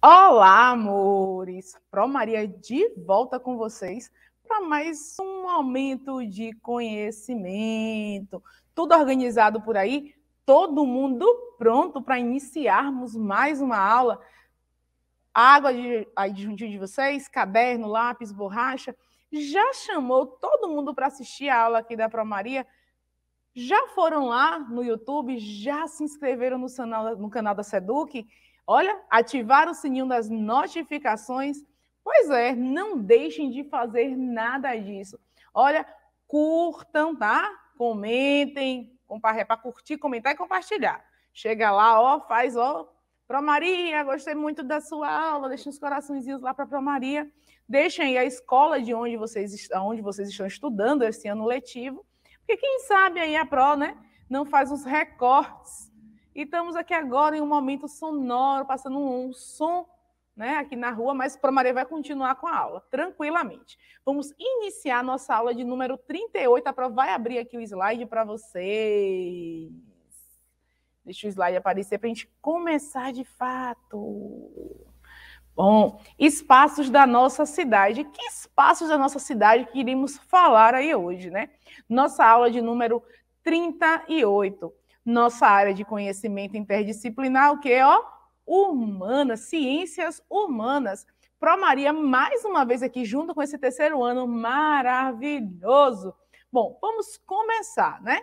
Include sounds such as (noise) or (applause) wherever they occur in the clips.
Olá, amores! Pro Maria de volta com vocês para mais um momento de conhecimento. Tudo organizado por aí? Todo mundo pronto para iniciarmos mais uma aula? Água de, juntinho de vocês, caderno, lápis, borracha. Já chamou todo mundo para assistir a aula aqui da Pro Maria? Já foram lá no YouTube? Já se inscreveram no canal, no canal da Seduc? Olha, ativar o sininho das notificações. Pois é, não deixem de fazer nada disso. Olha, curtam, tá? Comentem, é para curtir, comentar e compartilhar. Chega lá, ó, faz, ó, Pro Maria, gostei muito da sua aula, deixa os coraçõezinhos lá para Pro Maria. Deixem a escola de onde vocês, onde vocês estão estudando esse ano letivo, porque quem sabe aí a Pro, né, não faz uns recortes e estamos aqui agora em um momento sonoro, passando um som né, aqui na rua, mas a Maria vai continuar com a aula, tranquilamente. Vamos iniciar nossa aula de número 38. A Pro vai abrir aqui o slide para vocês. Deixa o slide aparecer para a gente começar de fato. Bom, espaços da nossa cidade. Que espaços da nossa cidade que iremos falar aí hoje, né? Nossa aula de número 38 nossa área de conhecimento interdisciplinar, o que ó, humanas, ciências humanas. Pro Maria mais uma vez aqui junto com esse terceiro ano maravilhoso. Bom, vamos começar, né?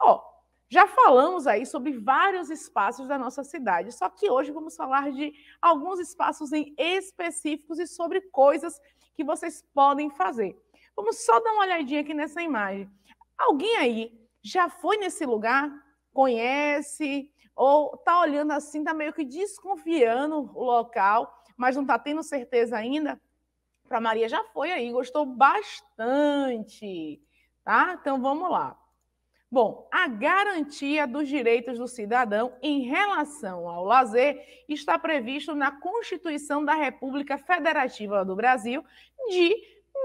Ó, já falamos aí sobre vários espaços da nossa cidade, só que hoje vamos falar de alguns espaços em específicos e sobre coisas que vocês podem fazer. Vamos só dar uma olhadinha aqui nessa imagem. Alguém aí já foi nesse lugar? conhece ou tá olhando assim, tá meio que desconfiando o local, mas não tá tendo certeza ainda, para Maria já foi aí, gostou bastante, tá? Então vamos lá. Bom, a garantia dos direitos do cidadão em relação ao lazer está previsto na Constituição da República Federativa do Brasil de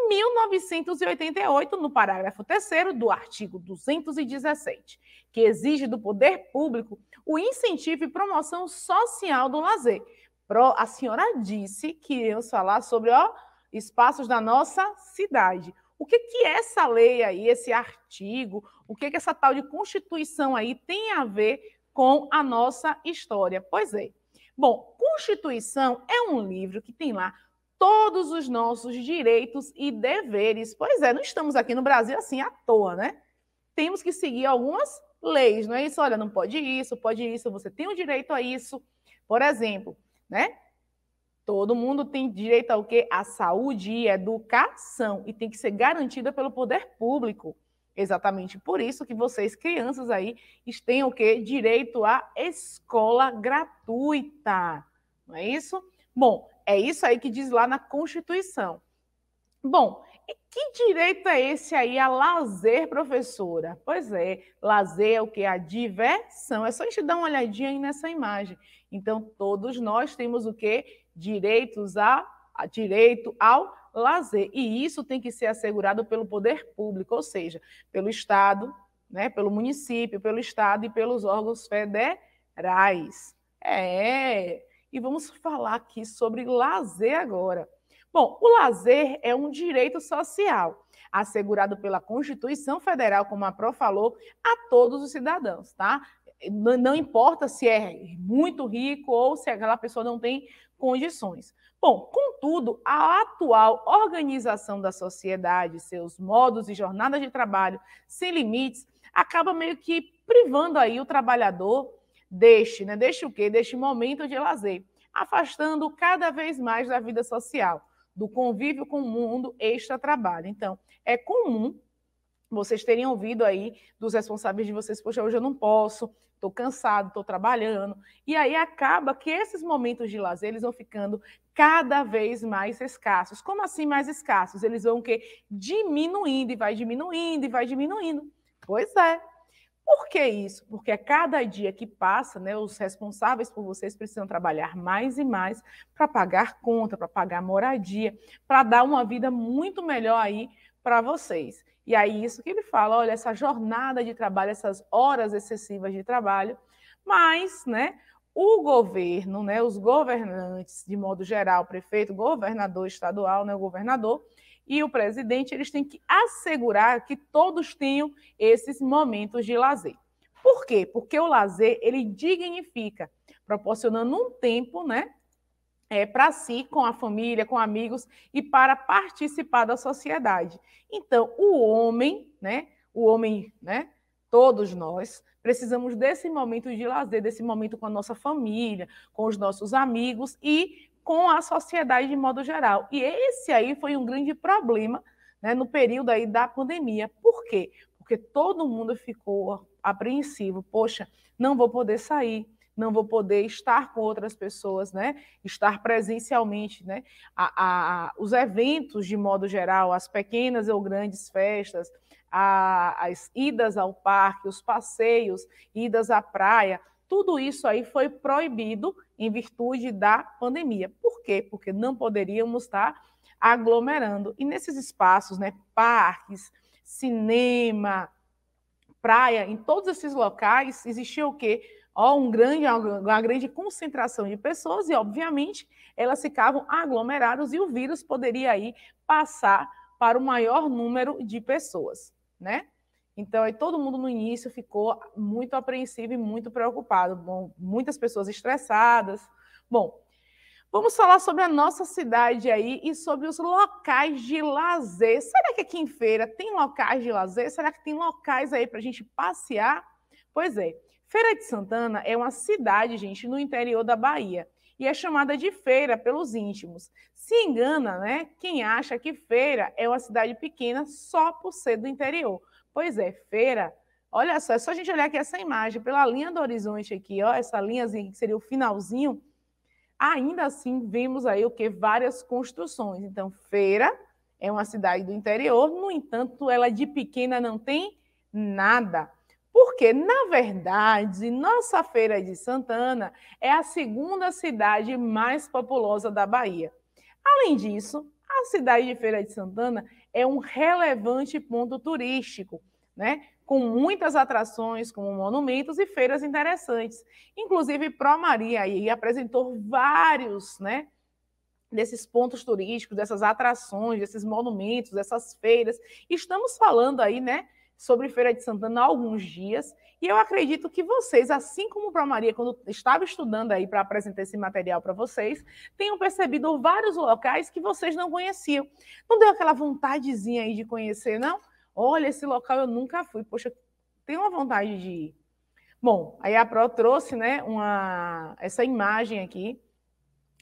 em 1988, no parágrafo 3 do artigo 217, que exige do poder público o incentivo e promoção social do lazer. Pro, a senhora disse que iríamos falar sobre ó, espaços da nossa cidade. O que, que essa lei aí, esse artigo, o que, que essa tal de Constituição aí tem a ver com a nossa história? Pois é. Bom, Constituição é um livro que tem lá todos os nossos direitos e deveres. Pois é, não estamos aqui no Brasil assim à toa, né? Temos que seguir algumas leis, não é isso? Olha, não pode isso, pode isso, você tem o direito a isso. Por exemplo, né? Todo mundo tem direito ao quê? A saúde e educação e tem que ser garantida pelo poder público. Exatamente por isso que vocês, crianças aí, têm o quê? Direito à escola gratuita. Não é isso? Bom, é isso aí que diz lá na Constituição. Bom, que direito é esse aí a lazer, professora? Pois é, lazer é o que? A diversão. É só a gente dar uma olhadinha aí nessa imagem. Então, todos nós temos o que? Direitos a, a direito ao lazer. E isso tem que ser assegurado pelo poder público, ou seja, pelo Estado, né, pelo município, pelo Estado e pelos órgãos federais. É, e vamos falar aqui sobre lazer agora. Bom, o lazer é um direito social assegurado pela Constituição Federal, como a Pro falou, a todos os cidadãos, tá? Não importa se é muito rico ou se aquela pessoa não tem condições. Bom, contudo, a atual organização da sociedade, seus modos e jornadas de trabalho sem limites, acaba meio que privando aí o trabalhador deixe, né? deixe o quê? deixe momento de lazer, afastando cada vez mais da vida social, do convívio com o mundo extra-trabalho. Então, é comum vocês terem ouvido aí dos responsáveis de vocês, poxa, hoje eu não posso, estou cansado, estou trabalhando. E aí acaba que esses momentos de lazer eles vão ficando cada vez mais escassos. Como assim mais escassos? Eles vão que diminuindo e vai diminuindo e vai diminuindo. Pois é, por que isso? Porque a cada dia que passa, né, os responsáveis por vocês precisam trabalhar mais e mais para pagar conta, para pagar moradia, para dar uma vida muito melhor aí para vocês. E aí, isso que ele fala: olha, essa jornada de trabalho, essas horas excessivas de trabalho, mas, né, o governo, né, os governantes, de modo geral, prefeito, governador estadual, né, o governador, e o presidente, eles têm que assegurar que todos tenham esses momentos de lazer. Por quê? Porque o lazer, ele dignifica, proporcionando um tempo, né, é, para si, com a família, com amigos e para participar da sociedade. Então, o homem, né, o homem, né, todos nós precisamos desse momento de lazer, desse momento com a nossa família, com os nossos amigos e com a sociedade de modo geral. E esse aí foi um grande problema né, no período aí da pandemia. Por quê? Porque todo mundo ficou apreensivo. Poxa, não vou poder sair, não vou poder estar com outras pessoas, né? Estar presencialmente, né? A, a, os eventos de modo geral, as pequenas ou grandes festas, a, as idas ao parque, os passeios, idas à praia, tudo isso aí foi proibido em virtude da pandemia. Por quê? Porque não poderíamos estar aglomerando. E nesses espaços, né, parques, cinema, praia, em todos esses locais, existia o quê? Oh, um grande, uma grande concentração de pessoas e, obviamente, elas ficavam aglomeradas e o vírus poderia aí passar para o maior número de pessoas, né? Então, aí todo mundo no início ficou muito apreensivo e muito preocupado. Bom, muitas pessoas estressadas. Bom, vamos falar sobre a nossa cidade aí e sobre os locais de lazer. Será que aqui em Feira tem locais de lazer? Será que tem locais aí para a gente passear? Pois é, Feira de Santana é uma cidade, gente, no interior da Bahia e é chamada de feira pelos íntimos. Se engana, né? Quem acha que feira é uma cidade pequena só por ser do interior. Pois é, feira. Olha só, é só a gente olhar aqui essa imagem, pela linha do horizonte aqui, ó, essa linhazinha que seria o finalzinho, ainda assim vemos aí o que? Várias construções. Então, feira é uma cidade do interior, no entanto, ela é de pequena não tem nada. Porque, na verdade, nossa Feira de Santana é a segunda cidade mais populosa da Bahia. Além disso, a cidade de Feira de Santana é um relevante ponto turístico, né? com muitas atrações, como monumentos e feiras interessantes. Inclusive, Pro Maria aí apresentou vários né, desses pontos turísticos, dessas atrações, desses monumentos, dessas feiras. Estamos falando aí, né? sobre Feira de Santana há alguns dias, e eu acredito que vocês, assim como para Maria, quando estava estudando aí para apresentar esse material para vocês, tenham percebido vários locais que vocês não conheciam. Não deu aquela vontadezinha aí de conhecer, não? Olha, esse local eu nunca fui, poxa, tenho uma vontade de ir. Bom, aí a Pro trouxe, né, uma essa imagem aqui.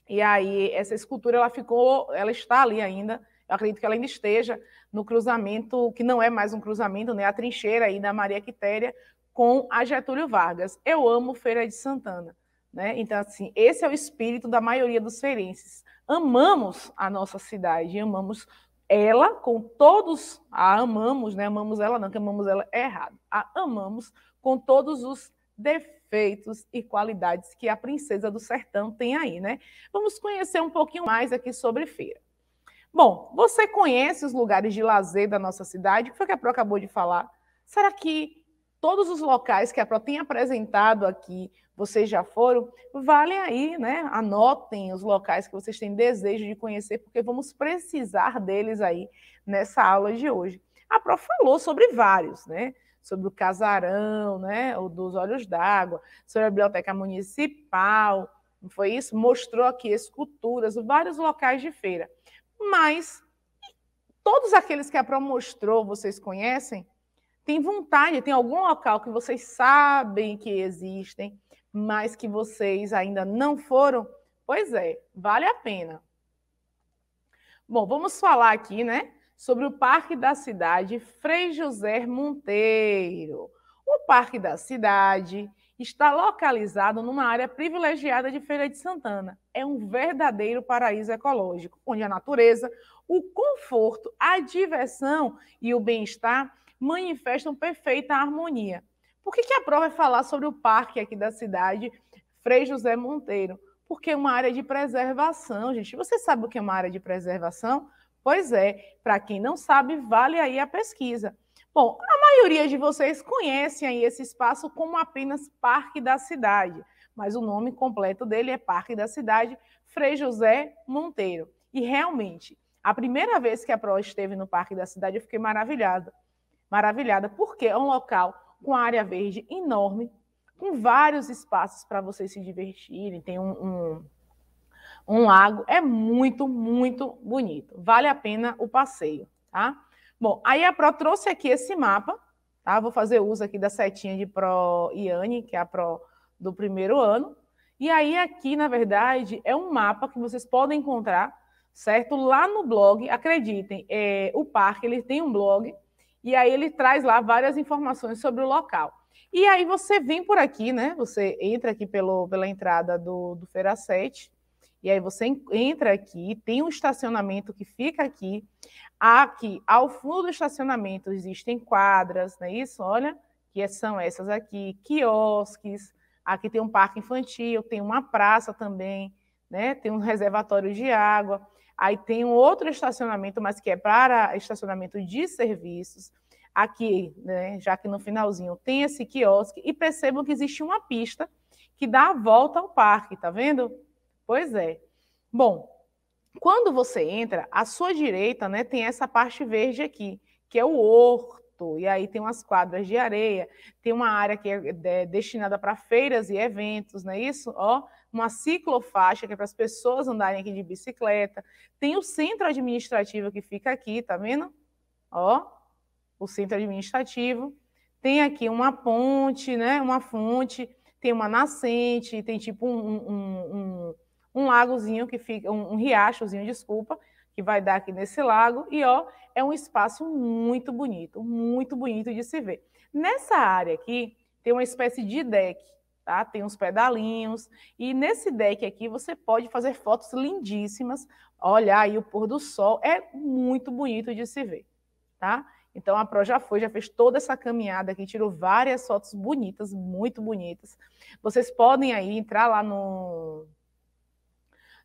E aí essa escultura ela ficou, ela está ali ainda eu acredito que ela ainda esteja no cruzamento, que não é mais um cruzamento, né? A trincheira aí da Maria Quitéria com a Getúlio Vargas. Eu amo Feira de Santana. Né? Então, assim, esse é o espírito da maioria dos feirenses. Amamos a nossa cidade, amamos ela com todos, a amamos, né? Amamos ela, não, que amamos ela é errado. A amamos com todos os defeitos e qualidades que a princesa do sertão tem aí, né? Vamos conhecer um pouquinho mais aqui sobre feira. Bom, você conhece os lugares de lazer da nossa cidade? O que foi que a Pro acabou de falar? Será que todos os locais que a Pro tem apresentado aqui, vocês já foram? Valem aí, né? Anotem os locais que vocês têm desejo de conhecer, porque vamos precisar deles aí nessa aula de hoje. A Pro falou sobre vários, né? Sobre o casarão, né? O dos olhos d'água, sobre a biblioteca municipal, não foi isso? Mostrou aqui esculturas, vários locais de feira. Mas todos aqueles que a Pro mostrou, vocês conhecem, tem vontade, tem algum local que vocês sabem que existem, mas que vocês ainda não foram? Pois é, vale a pena. Bom, vamos falar aqui, né, sobre o Parque da Cidade Frei José Monteiro. O Parque da Cidade está localizado numa área privilegiada de Feira de Santana. É um verdadeiro paraíso ecológico, onde a natureza, o conforto, a diversão e o bem-estar manifestam perfeita harmonia. Por que, que a prova é falar sobre o parque aqui da cidade, Frei José Monteiro? Porque é uma área de preservação, gente. Você sabe o que é uma área de preservação? Pois é, para quem não sabe, vale aí a pesquisa. Bom, a maioria de vocês conhecem aí esse espaço como apenas Parque da Cidade, mas o nome completo dele é Parque da Cidade Frei José Monteiro. E realmente, a primeira vez que a Pro esteve no Parque da Cidade, eu fiquei maravilhada. Maravilhada, porque é um local com área verde enorme, com vários espaços para vocês se divertirem, tem um, um, um lago. É muito, muito bonito. Vale a pena o passeio, tá? Bom, aí a Pro trouxe aqui esse mapa, tá? Vou fazer uso aqui da setinha de Pro Iane, que é a Pro do primeiro ano. E aí aqui, na verdade, é um mapa que vocês podem encontrar, certo? Lá no blog, acreditem, é, o parque ele tem um blog e aí ele traz lá várias informações sobre o local. E aí você vem por aqui, né? Você entra aqui pelo, pela entrada do, do Feira 7, e aí você entra aqui, tem um estacionamento que fica aqui. Aqui, ao fundo do estacionamento, existem quadras, não é isso? Olha, que são essas aqui, quiosques. Aqui tem um parque infantil, tem uma praça também, né? Tem um reservatório de água. Aí tem um outro estacionamento, mas que é para estacionamento de serviços. Aqui, né, já que no finalzinho tem esse quiosque, e percebam que existe uma pista que dá a volta ao parque, tá vendo? Pois é. Bom, quando você entra, à sua direita, né, tem essa parte verde aqui, que é o horto. E aí tem umas quadras de areia, tem uma área que é, é destinada para feiras e eventos, não é isso? Ó, uma ciclofaixa que é para as pessoas andarem aqui de bicicleta. Tem o centro administrativo que fica aqui, tá vendo? Ó, o centro administrativo. Tem aqui uma ponte, né, uma fonte, tem uma nascente, tem tipo um, um, um um lagozinho que fica, um, um riachozinho, desculpa, que vai dar aqui nesse lago, e ó, é um espaço muito bonito, muito bonito de se ver. Nessa área aqui tem uma espécie de deck, tá? Tem uns pedalinhos, e nesse deck aqui você pode fazer fotos lindíssimas. Olha aí o pôr do sol, é muito bonito de se ver, tá? Então a Pro já foi, já fez toda essa caminhada aqui, tirou várias fotos bonitas, muito bonitas. Vocês podem aí entrar lá no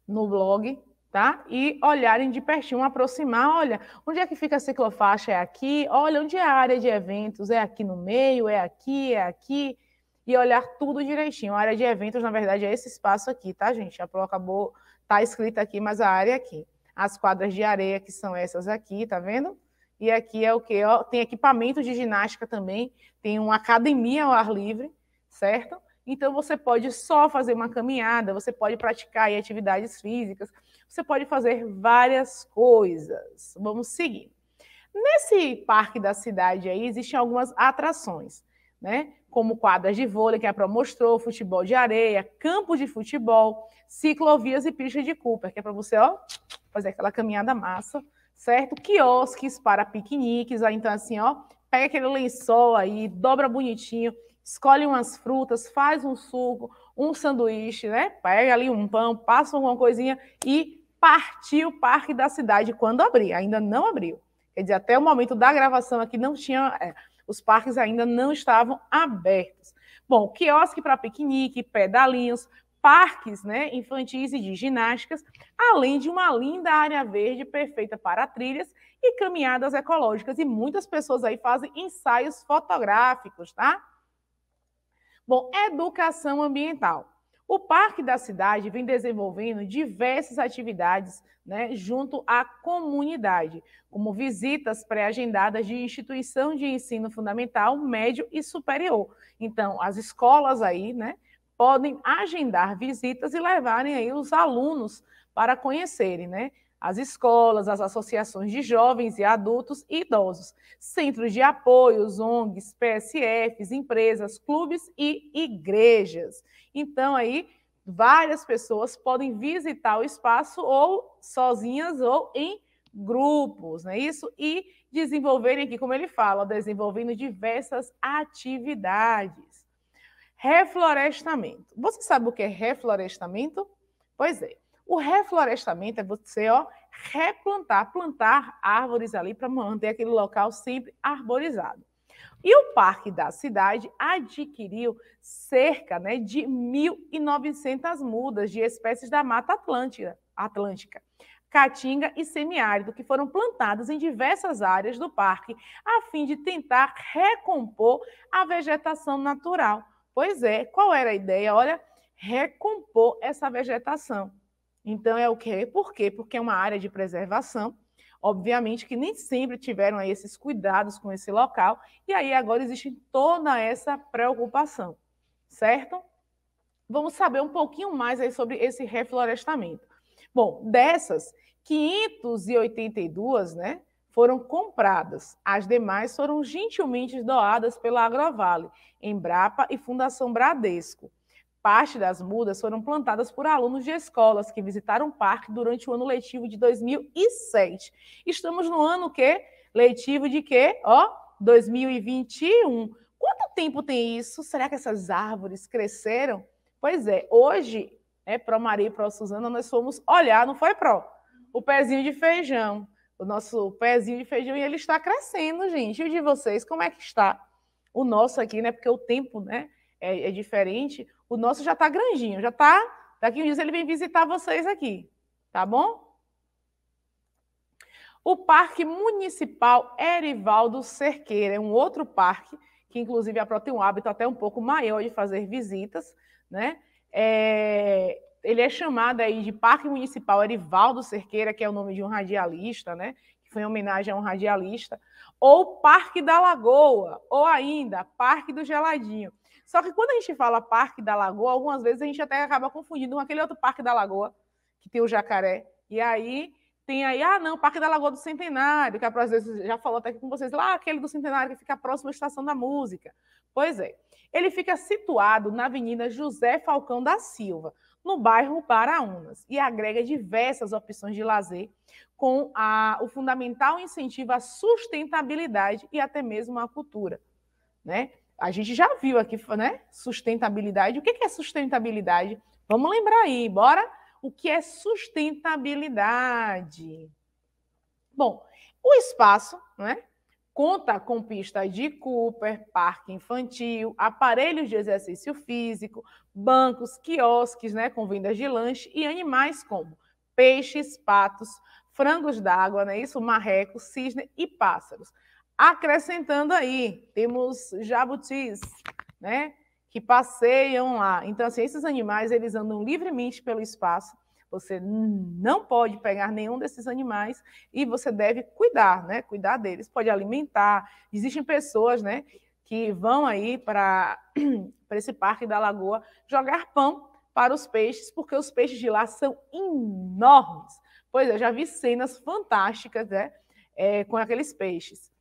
no blog, tá? E olharem de pertinho, aproximar, olha, onde é que fica a ciclofaixa? É aqui, olha, onde é a área de eventos? É aqui no meio, é aqui, é aqui, e olhar tudo direitinho. A área de eventos, na verdade, é esse espaço aqui, tá, gente? A prova acabou, tá escrita aqui, mas a área é aqui. As quadras de areia, que são essas aqui, tá vendo? E aqui é o que? Tem equipamento de ginástica também, tem uma academia ao ar livre, certo? Então, você pode só fazer uma caminhada, você pode praticar atividades físicas, você pode fazer várias coisas. Vamos seguir. Nesse parque da cidade aí existem algumas atrações, né? Como quadras de vôlei, que a Pro mostrou, futebol de areia, campo de futebol, ciclovias e pista de Cooper, que é para você, ó, fazer aquela caminhada massa, certo? Quiosques para piqueniques, então assim, ó, pega aquele lençol aí, dobra bonitinho, escolhe umas frutas, faz um suco, um sanduíche, né? Pega ali um pão, passa alguma coisinha e partiu o parque da cidade quando abrir. Ainda não abriu. Quer dizer, até o momento da gravação aqui não tinha. É, os parques ainda não estavam abertos. Bom, quiosque para piquenique, pedalinhos, parques né, infantis e de ginásticas, além de uma linda área verde perfeita para trilhas e caminhadas ecológicas. E muitas pessoas aí fazem ensaios fotográficos, tá? Bom, educação ambiental. O Parque da Cidade vem desenvolvendo diversas atividades né, junto à comunidade, como visitas pré-agendadas de instituição de ensino fundamental, médio e superior. Então, as escolas aí né, podem agendar visitas e levarem aí os alunos para conhecerem né, as escolas, as associações de jovens e adultos e idosos, centros de apoio, ONGs, PSFs, empresas, clubes e igrejas. Então, aí, várias pessoas podem visitar o espaço ou sozinhas ou em grupos, não é isso? E desenvolverem aqui, como ele fala, desenvolvendo diversas atividades. Reflorestamento. Você sabe o que é reflorestamento? Pois é. O reflorestamento é você ó, replantar, plantar árvores ali para manter aquele local sempre arborizado. E o Parque da Cidade adquiriu cerca né, de 1.900 mudas de espécies da Mata Atlântica, Atlântica, Caatinga e Semiárido, que foram plantadas em diversas áreas do parque, a fim de tentar recompor a vegetação natural. Pois é, qual era a ideia? Olha, recompor essa vegetação. Então é o quê? Por quê? Porque é uma área de preservação, obviamente que nem sempre tiveram esses cuidados com esse local, e aí agora existe toda essa preocupação, certo? Vamos saber um pouquinho mais aí sobre esse reflorestamento. Bom, dessas 582, né, foram compradas. As demais foram gentilmente doadas pela Agrovale, Embrapa e Fundação Bradesco. Parte das mudas foram plantadas por alunos de escolas que visitaram o parque durante o ano letivo de 2007. Estamos no ano que letivo de quê? Ó, 2021. Quanto tempo tem isso? Será que essas árvores cresceram? Pois é, hoje, né, Pro Maria e Pro Suzana, nós fomos olhar, não foi Pro? O pezinho de feijão, o nosso pezinho de feijão, e ele está crescendo, gente. E o de vocês, como é que está? O nosso aqui, né? Porque o tempo, né? é, é diferente, o nosso já está grandinho, já está. Daqui uns dias ele vem visitar vocês aqui, tá bom? O Parque Municipal Erivaldo Cerqueira é um outro parque que, inclusive, a Pro tem um hábito até um pouco maior de fazer visitas, né? É, ele é chamado aí de Parque Municipal Erivaldo Cerqueira, que é o nome de um radialista, né? Que foi em homenagem a um radialista, ou Parque da Lagoa, ou ainda Parque do Geladinho. Só que quando a gente fala Parque da Lagoa, algumas vezes a gente até acaba confundindo com aquele outro Parque da Lagoa, que tem o jacaré. E aí tem aí, ah, não, Parque da Lagoa do Centenário, que a é próxima vez já falou até aqui com vocês, lá aquele do Centenário que fica próximo à Estação da Música. Pois é, ele fica situado na Avenida José Falcão da Silva, no bairro Paraunas, e agrega diversas opções de lazer, com a, o fundamental incentivo à sustentabilidade e até mesmo à cultura. Né? A gente já viu aqui, né? Sustentabilidade. O que é sustentabilidade? Vamos lembrar aí, bora? O que é sustentabilidade? Bom, o espaço, né? Conta com pista de Cooper, parque infantil, aparelhos de exercício físico, bancos, quiosques, né, com vendas de lanche e animais como peixes, patos, frangos d'água, né, isso, marrecos, cisne e pássaros. Acrescentando aí, temos jabutis, né? Que passeiam lá. Então, assim, esses animais, eles andam livremente pelo espaço. Você não pode pegar nenhum desses animais e você deve cuidar, né? Cuidar deles. Pode alimentar. Existem pessoas, né? Que vão aí para (clears throat) esse parque da lagoa jogar pão para os peixes, porque os peixes de lá são enormes. Pois é, eu já vi cenas fantásticas, né? É, com aqueles peixes.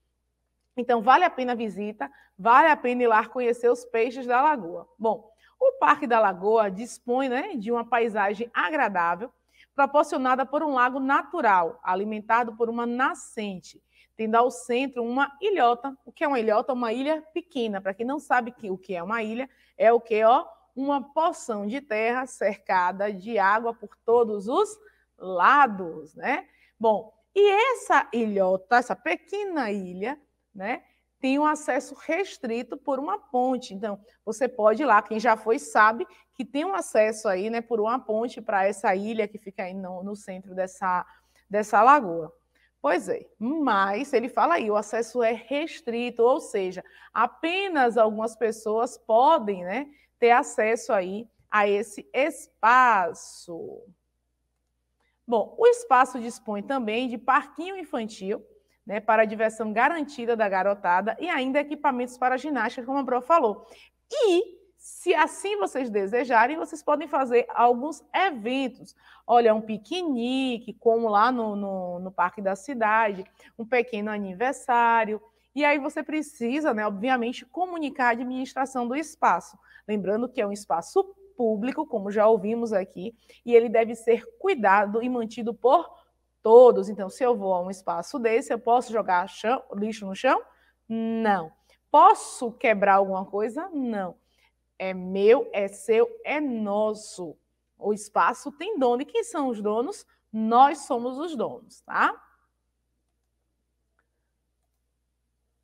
Então, vale a pena a visita, vale a pena ir lá conhecer os peixes da lagoa. Bom, o Parque da Lagoa dispõe né, de uma paisagem agradável, proporcionada por um lago natural, alimentado por uma nascente, tendo ao centro uma ilhota. O que é uma ilhota? Uma ilha pequena. Para quem não sabe o que é uma ilha, é o que? Ó, uma poção de terra cercada de água por todos os lados, né? Bom, e essa ilhota, essa pequena ilha, né? Tem um acesso restrito por uma ponte. Então, você pode ir lá, quem já foi sabe que tem um acesso aí, né, por uma ponte para essa ilha que fica aí no, no centro dessa, dessa lagoa. Pois é, mas ele fala aí, o acesso é restrito, ou seja, apenas algumas pessoas podem né, ter acesso aí a esse espaço. Bom, o espaço dispõe também de parquinho infantil, né, para a diversão garantida da garotada e ainda equipamentos para ginástica, como a Bro falou. E, se assim vocês desejarem, vocês podem fazer alguns eventos. Olha, um piquenique, como lá no, no, no Parque da Cidade, um pequeno aniversário. E aí você precisa, né, obviamente, comunicar a administração do espaço. Lembrando que é um espaço público, como já ouvimos aqui, e ele deve ser cuidado e mantido por todos. Então, se eu vou a um espaço desse, eu posso jogar chão, lixo no chão? Não. Posso quebrar alguma coisa? Não. É meu, é seu, é nosso. O espaço tem dono. E quem são os donos? Nós somos os donos, tá?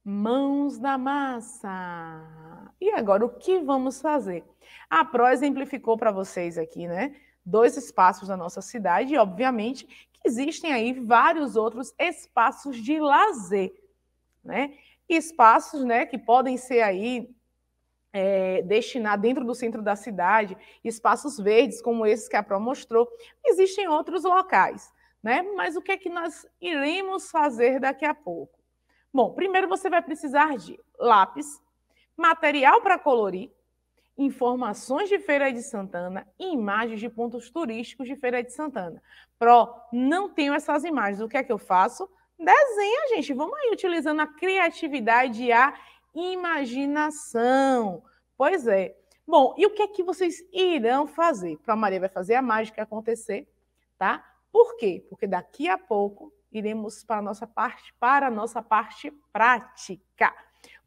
Mãos da massa. E agora, o que vamos fazer? A Pro exemplificou para vocês aqui, né? Dois espaços da nossa cidade, e obviamente existem aí vários outros espaços de lazer, né? Espaços, né, que podem ser aí é, destinar dentro do centro da cidade, espaços verdes como esses que a Pro mostrou, existem outros locais, né? Mas o que é que nós iremos fazer daqui a pouco? Bom, primeiro você vai precisar de lápis, material para colorir, informações de Feira de Santana imagens de pontos turísticos de Feira de Santana. Pro, não tenho essas imagens. O que é que eu faço? Desenha, gente. Vamos aí utilizando a criatividade e a imaginação. Pois é. Bom, e o que é que vocês irão fazer? Pro Maria vai fazer a mágica acontecer, tá? Por quê? Porque daqui a pouco iremos para a nossa parte, para a nossa parte prática.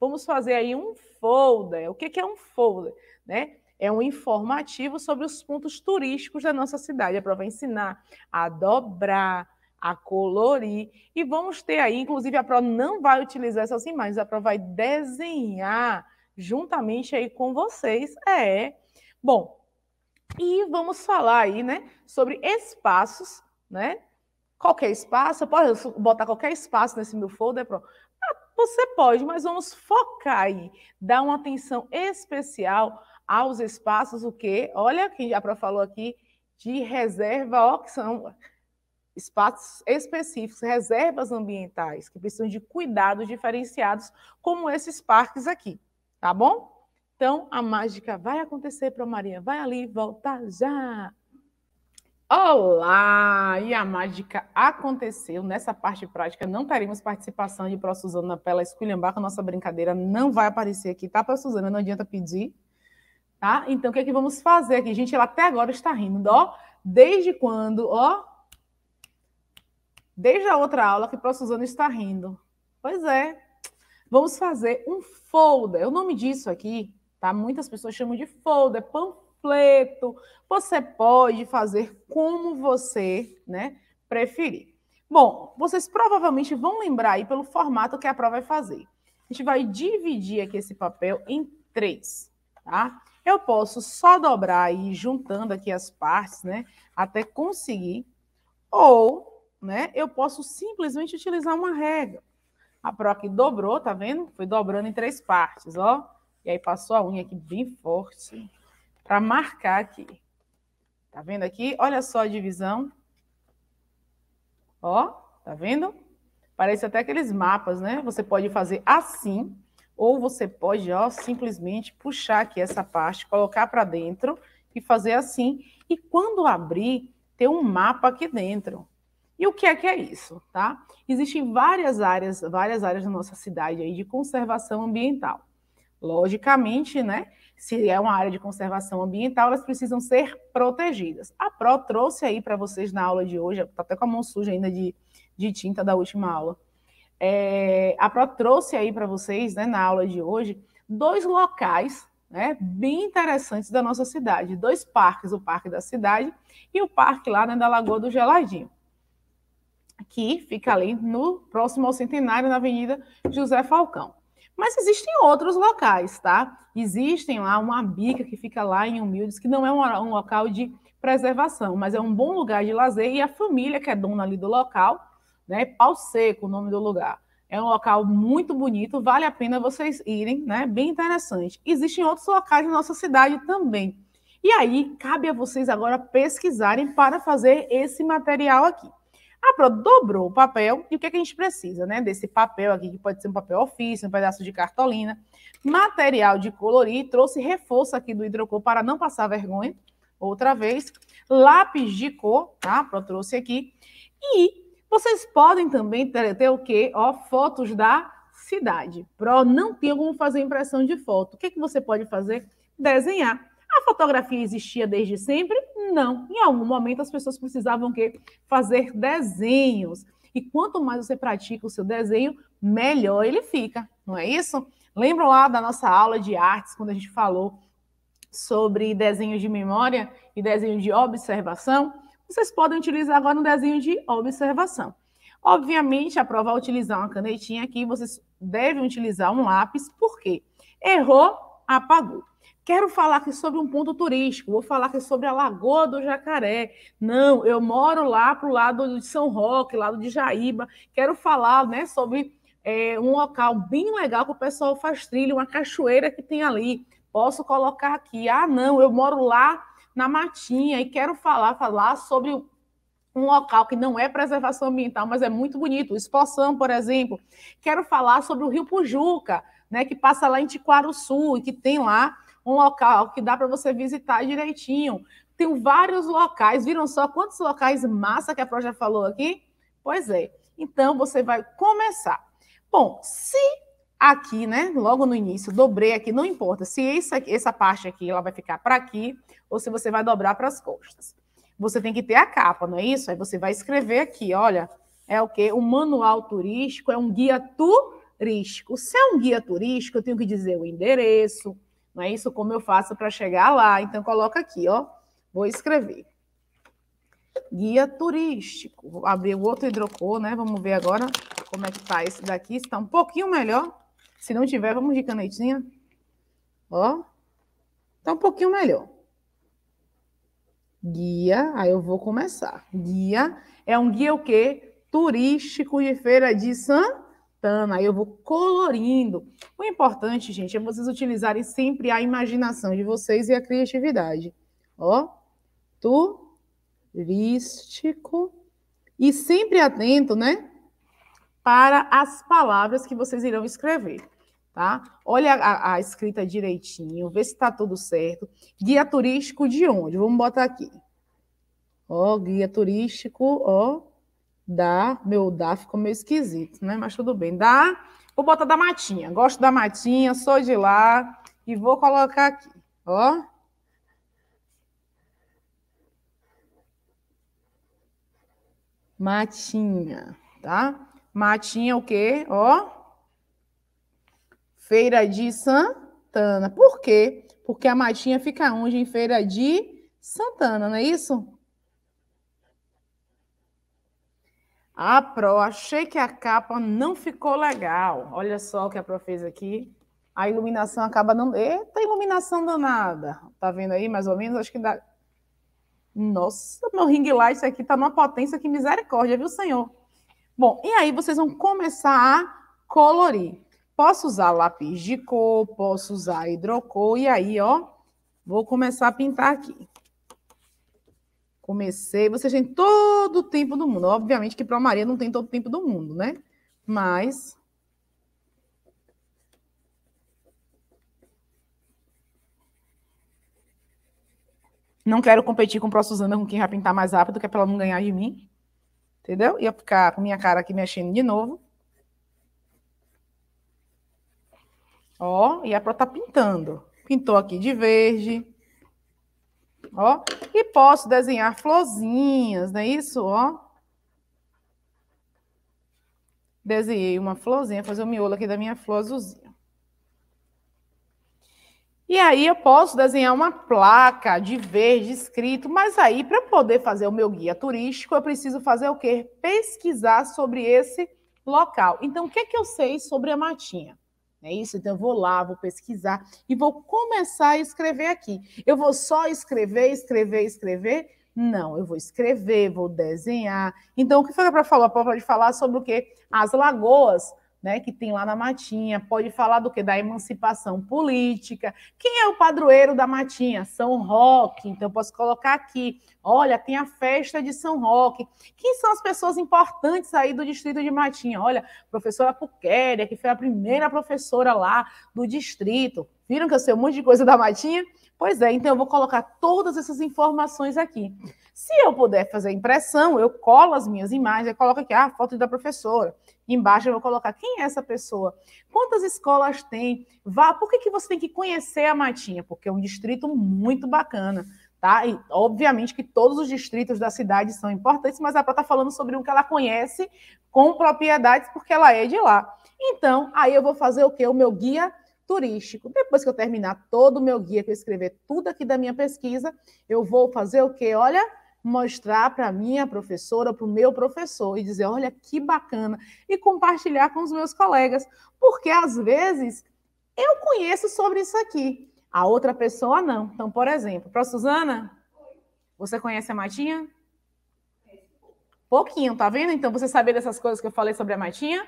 Vamos fazer aí um folder. O que é um folder? Né? É um informativo sobre os pontos turísticos da nossa cidade. É para ensinar a dobrar, a colorir. E vamos ter aí, inclusive, a Pro não vai utilizar essas imagens, a Pro vai desenhar juntamente aí com vocês. É. Bom, e vamos falar aí, né, sobre espaços, né? Qualquer espaço, eu posso botar qualquer espaço nesse meu folder, Pro. Você pode, mas vamos focar aí, dar uma atenção especial aos espaços, o que? Olha, quem já falou aqui, de reserva, ó, que são espaços específicos, reservas ambientais, que precisam de cuidados diferenciados, como esses parques aqui, tá bom? Então, a mágica vai acontecer para a Maria. Vai ali, volta já! Olá! E a mágica aconteceu. Nessa parte prática não teremos participação de Pro Suzana pela esculhambar, nossa brincadeira não vai aparecer aqui, tá, Pro Suzana? Não adianta pedir, tá? Então, o que é que vamos fazer aqui? Gente, ela até agora está rindo, ó. Desde quando, ó? Desde a outra aula que Pro Suzana está rindo. Pois é. Vamos fazer um folder. O nome disso aqui, tá? Muitas pessoas chamam de folder, panfleto completo. você pode fazer como você né, preferir. Bom, vocês provavelmente vão lembrar aí pelo formato que a prova vai fazer. A gente vai dividir aqui esse papel em três, tá? Eu posso só dobrar e juntando aqui as partes, né? Até conseguir. Ou, né? Eu posso simplesmente utilizar uma regra. A prova aqui dobrou, tá vendo? Foi dobrando em três partes, ó. E aí passou a unha aqui bem forte para marcar aqui. Tá vendo aqui? Olha só a divisão. Ó, tá vendo? Parece até aqueles mapas, né? Você pode fazer assim, ou você pode, ó, simplesmente puxar aqui essa parte, colocar para dentro e fazer assim. E quando abrir, ter um mapa aqui dentro. E o que é que é isso, tá? Existem várias áreas, várias áreas da nossa cidade aí de conservação ambiental. Logicamente, né? Se é uma área de conservação ambiental, elas precisam ser protegidas. A PRO trouxe aí para vocês na aula de hoje, está até com a mão suja ainda de, de tinta da última aula. É, a PRO trouxe aí para vocês, né, na aula de hoje, dois locais né, bem interessantes da nossa cidade. Dois parques, o Parque da Cidade e o parque lá né, da Lagoa do Geladinho, que fica ali no próximo ao Centenário, na Avenida José Falcão. Mas existem outros locais, tá? Existem lá uma bica que fica lá em Humildes, que não é um, um local de preservação, mas é um bom lugar de lazer e a família que é dona ali do local, né? Pau Seco, o nome do lugar. É um local muito bonito, vale a pena vocês irem, né? Bem interessante. Existem outros locais na nossa cidade também. E aí, cabe a vocês agora pesquisarem para fazer esse material aqui. A ah, Pro dobrou o papel. E o que, é que a gente precisa, né? Desse papel aqui, que pode ser um papel ofício, um pedaço de cartolina, material de colorir, trouxe reforço aqui do hidrocor para não passar vergonha, outra vez, lápis de cor, tá? Pro trouxe aqui. E vocês podem também ter, ter o quê? Ó, fotos da cidade. Pro não tem como fazer impressão de foto. O que, é que você pode fazer? Desenhar. A fotografia existia desde sempre? Não. Em algum momento as pessoas precisavam que fazer desenhos. E quanto mais você pratica o seu desenho, melhor ele fica, não é isso? Lembram lá da nossa aula de artes, quando a gente falou sobre desenho de memória e desenho de observação? Vocês podem utilizar agora um desenho de observação. Obviamente, a prova vai é utilizar uma canetinha aqui, vocês devem utilizar um lápis, Por quê? errou, apagou. Quero falar aqui sobre um ponto turístico, vou falar aqui sobre a Lagoa do Jacaré. Não, eu moro lá para o lado de São Roque, lado de Jaíba. Quero falar né, sobre é, um local bem legal que o pessoal faz trilha, uma cachoeira que tem ali. Posso colocar aqui. Ah, não, eu moro lá na Matinha e quero falar, falar sobre um local que não é preservação ambiental, mas é muito bonito, Expoção, por exemplo. Quero falar sobre o Rio Pujuca, né, que passa lá em Tiquaruçu e que tem lá um local que dá para você visitar direitinho. Tem vários locais, viram só quantos locais massa que a Pro já falou aqui? Pois é. Então você vai começar. Bom, se aqui, né, logo no início, dobrei aqui, não importa se essa, essa parte aqui ela vai ficar para aqui ou se você vai dobrar para as costas. Você tem que ter a capa, não é isso? Aí você vai escrever aqui, olha, é o que? Um manual turístico, é um guia turístico. Se é um guia turístico, eu tenho que dizer o endereço, não é isso? Como eu faço para chegar lá? Então, coloca aqui, ó. Vou escrever. Guia turístico. Vou abrir o outro hidrocor, né? Vamos ver agora como é que tá esse daqui. Está um pouquinho melhor. Se não tiver, vamos de canetinha. Ó. Está um pouquinho melhor. Guia, aí eu vou começar. Guia é um guia o quê? Turístico de Feira de São cortando, aí eu vou colorindo. O importante, gente, é vocês utilizarem sempre a imaginação de vocês e a criatividade. Ó, turístico. E sempre atento, né? Para as palavras que vocês irão escrever tá? Olha a, a, escrita direitinho, vê se está tudo certo. Guia turístico de onde? Vamos botar aqui. Ó, guia turístico, ó, Dá, meu dá ficou meio esquisito, né? Mas tudo bem. Dá, vou botar da matinha. Gosto da matinha, sou de lá e vou colocar aqui, ó. Matinha, tá? Matinha o quê? Ó. Feira de Santana. Por quê? Porque a matinha fica onde? Em Feira de Santana, não é isso? Ah, Pro, achei que a capa não ficou legal. Olha só o que a Pro fez aqui. A iluminação acaba não. Eita, iluminação danada. Tá vendo aí, mais ou menos? Acho que dá. Nossa, meu ring light aqui tá numa potência que misericórdia, viu, senhor? Bom, e aí vocês vão começar a colorir. Posso usar lápis de cor, posso usar hidrocor, e aí, ó, vou começar a pintar aqui comecei. vocês têm todo o tempo do mundo. Obviamente que para Maria não tem todo o tempo do mundo, né? Mas. Não quero competir com o próximo Zander com quem vai pintar mais rápido, que é para ela não ganhar de mim. Entendeu? Ia ficar com minha cara aqui mexendo de novo. Ó, e a Pro tá pintando. Pintou aqui de verde ó. E posso desenhar florzinhas, não é isso, ó? Desenhei uma florzinha, fazer o um miolo aqui da minha flor azulzinha. E aí eu posso desenhar uma placa de verde escrito, mas aí para poder fazer o meu guia turístico, eu preciso fazer o quê? Pesquisar sobre esse local. Então, o que é que eu sei sobre a matinha? é isso? Então, eu vou lá, vou pesquisar e vou começar a escrever aqui. Eu vou só escrever, escrever, escrever? Não, eu vou escrever, vou desenhar. Então, o que foi para falar? Pode falar sobre o quê? As lagoas né, que tem lá na Matinha, pode falar do que? Da emancipação política. Quem é o padroeiro da Matinha? São Roque. Então, eu posso colocar aqui: olha, tem a festa de São Roque. Quem são as pessoas importantes aí do distrito de Matinha? Olha, professora Puquéria, que foi a primeira professora lá do distrito. Viram que eu sei um monte de coisa da Matinha? Pois é, então eu vou colocar todas essas informações aqui. Se eu puder fazer impressão, eu colo as minhas imagens, eu coloco aqui ah, a foto da professora. Embaixo eu vou colocar quem é essa pessoa, quantas escolas tem, vá, por que, que você tem que conhecer a Matinha? Porque é um distrito muito bacana, tá? E obviamente que todos os distritos da cidade são importantes, mas a Pró está falando sobre um que ela conhece com propriedades, porque ela é de lá. Então, aí eu vou fazer o quê? O meu guia turístico. Depois que eu terminar todo o meu guia, que eu escrever tudo aqui da minha pesquisa, eu vou fazer o quê? Olha mostrar para minha professora, para o meu professor e dizer, olha que bacana, e compartilhar com os meus colegas, porque às vezes eu conheço sobre isso aqui, a outra pessoa não. Então, por exemplo, para Suzana, você conhece a Matinha? Pouquinho, tá vendo? Então, você sabia dessas coisas que eu falei sobre a Matinha?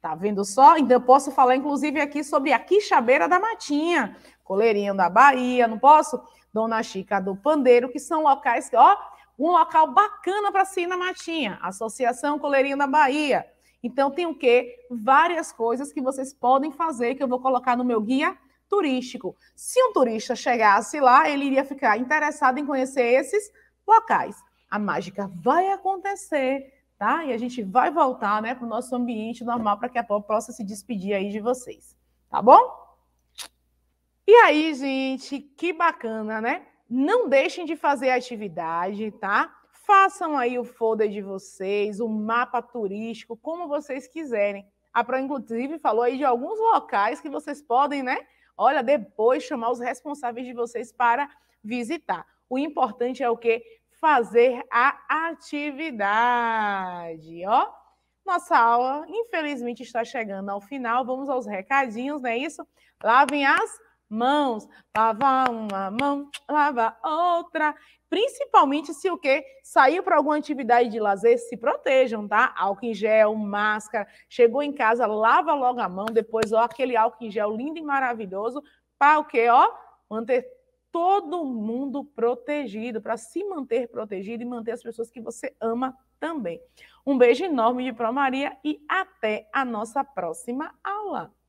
Tá vendo só? Então, eu posso falar, inclusive, aqui sobre a quixabeira da Matinha, Coleirinho da Bahia, não posso? Dona Chica do Pandeiro, que são locais que, ó, um local bacana para se ir na matinha, Associação Coleirinho da Bahia. Então tem o quê? Várias coisas que vocês podem fazer que eu vou colocar no meu guia turístico. Se um turista chegasse lá, ele iria ficar interessado em conhecer esses locais. A mágica vai acontecer, tá? E a gente vai voltar, né, para o nosso ambiente normal para que a Pop possa se despedir aí de vocês, tá bom? E aí, gente, que bacana, né? Não deixem de fazer a atividade, tá? Façam aí o folder de vocês, o mapa turístico, como vocês quiserem. A Pro, inclusive, falou aí de alguns locais que vocês podem, né? Olha, depois chamar os responsáveis de vocês para visitar. O importante é o quê? Fazer a atividade, ó. Nossa aula, infelizmente, está chegando ao final. Vamos aos recadinhos, não é isso? Lavem as mãos, lava uma mão, lava outra. Principalmente se o quê? Saiu para alguma atividade de lazer, se protejam, tá? Álcool em gel, máscara. Chegou em casa, lava logo a mão, depois, ó, aquele álcool em gel lindo e maravilhoso, para o quê? Ó, manter todo mundo protegido, para se manter protegido e manter as pessoas que você ama também. Um beijo enorme de Pro Maria e até a nossa próxima aula.